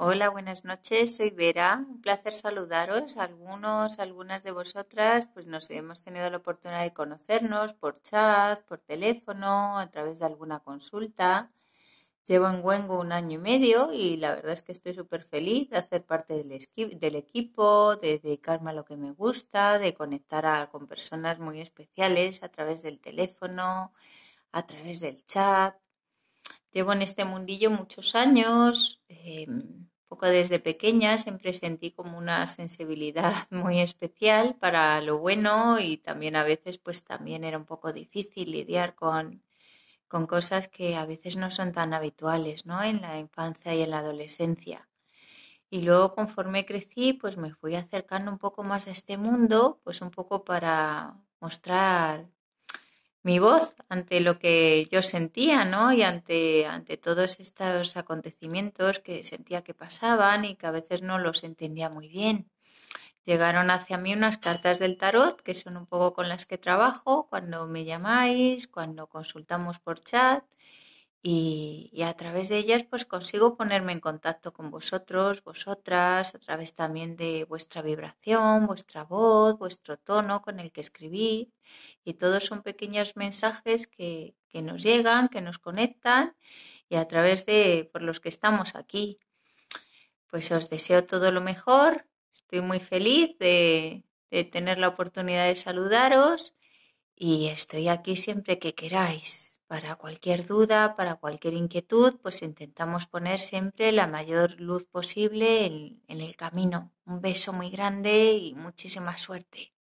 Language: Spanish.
Hola, buenas noches, soy Vera. Un placer saludaros. Algunos, algunas de vosotras, pues nos hemos tenido la oportunidad de conocernos por chat, por teléfono, a través de alguna consulta. Llevo en Wengo un año y medio y la verdad es que estoy súper feliz de hacer parte del, del equipo, de dedicarme a lo que me gusta, de conectar a, con personas muy especiales a través del teléfono, a través del chat. Llevo en este mundillo muchos años. Em, desde pequeña siempre sentí como una sensibilidad muy especial para lo bueno y también a veces pues también era un poco difícil lidiar con, con cosas que a veces no son tan habituales, ¿no? En la infancia y en la adolescencia. Y luego conforme crecí, pues me fui acercando un poco más a este mundo, pues un poco para mostrar mi voz ante lo que yo sentía, ¿no? Y ante, ante todos estos acontecimientos que sentía que pasaban y que a veces no los entendía muy bien. Llegaron hacia mí unas cartas del tarot, que son un poco con las que trabajo cuando me llamáis, cuando consultamos por chat y, a través de ellas pues consigo ponerme en contacto con vosotros, vosotras, a través también de vuestra vibración, vuestra voz, vuestro tono con el que escribí. Y todos son pequeños mensajes que, que nos llegan, que nos conectan y a través de por los que estamos aquí. Pues os deseo todo lo mejor. Estoy muy feliz de, de tener la oportunidad de saludaros y estoy aquí siempre que queráis. Para cualquier duda, para cualquier inquietud, pues intentamos poner siempre la mayor luz posible en, en el camino. Un beso muy grande y muchísima suerte.